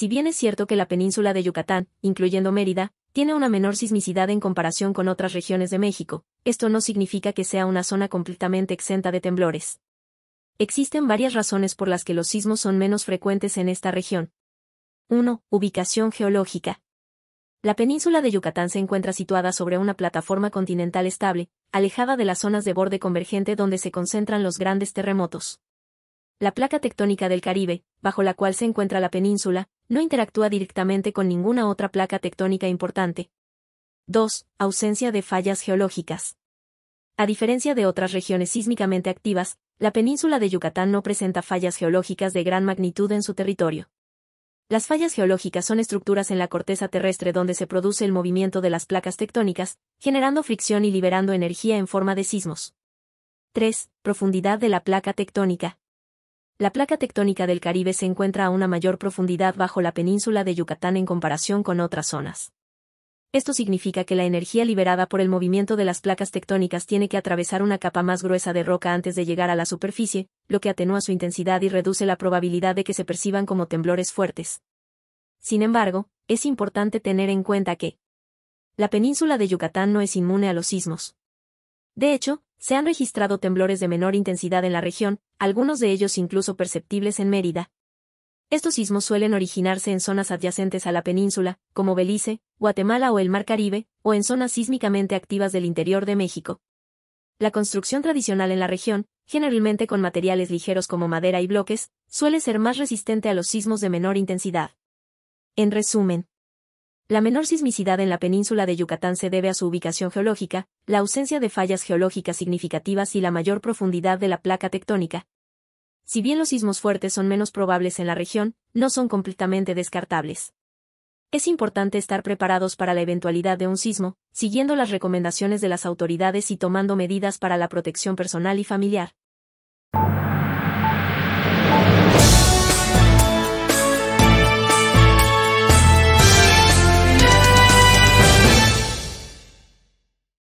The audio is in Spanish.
Si bien es cierto que la península de Yucatán, incluyendo Mérida, tiene una menor sismicidad en comparación con otras regiones de México, esto no significa que sea una zona completamente exenta de temblores. Existen varias razones por las que los sismos son menos frecuentes en esta región. 1. Ubicación geológica. La península de Yucatán se encuentra situada sobre una plataforma continental estable, alejada de las zonas de borde convergente donde se concentran los grandes terremotos. La placa tectónica del Caribe, bajo la cual se encuentra la península, no interactúa directamente con ninguna otra placa tectónica importante. 2. Ausencia de fallas geológicas. A diferencia de otras regiones sísmicamente activas, la península de Yucatán no presenta fallas geológicas de gran magnitud en su territorio. Las fallas geológicas son estructuras en la corteza terrestre donde se produce el movimiento de las placas tectónicas, generando fricción y liberando energía en forma de sismos. 3. Profundidad de la placa tectónica. La placa tectónica del Caribe se encuentra a una mayor profundidad bajo la península de Yucatán en comparación con otras zonas. Esto significa que la energía liberada por el movimiento de las placas tectónicas tiene que atravesar una capa más gruesa de roca antes de llegar a la superficie, lo que atenúa su intensidad y reduce la probabilidad de que se perciban como temblores fuertes. Sin embargo, es importante tener en cuenta que la península de Yucatán no es inmune a los sismos. De hecho, se han registrado temblores de menor intensidad en la región, algunos de ellos incluso perceptibles en Mérida. Estos sismos suelen originarse en zonas adyacentes a la península, como Belice, Guatemala o el Mar Caribe, o en zonas sísmicamente activas del interior de México. La construcción tradicional en la región, generalmente con materiales ligeros como madera y bloques, suele ser más resistente a los sismos de menor intensidad. En resumen, la menor sismicidad en la península de Yucatán se debe a su ubicación geológica, la ausencia de fallas geológicas significativas y la mayor profundidad de la placa tectónica. Si bien los sismos fuertes son menos probables en la región, no son completamente descartables. Es importante estar preparados para la eventualidad de un sismo, siguiendo las recomendaciones de las autoridades y tomando medidas para la protección personal y familiar.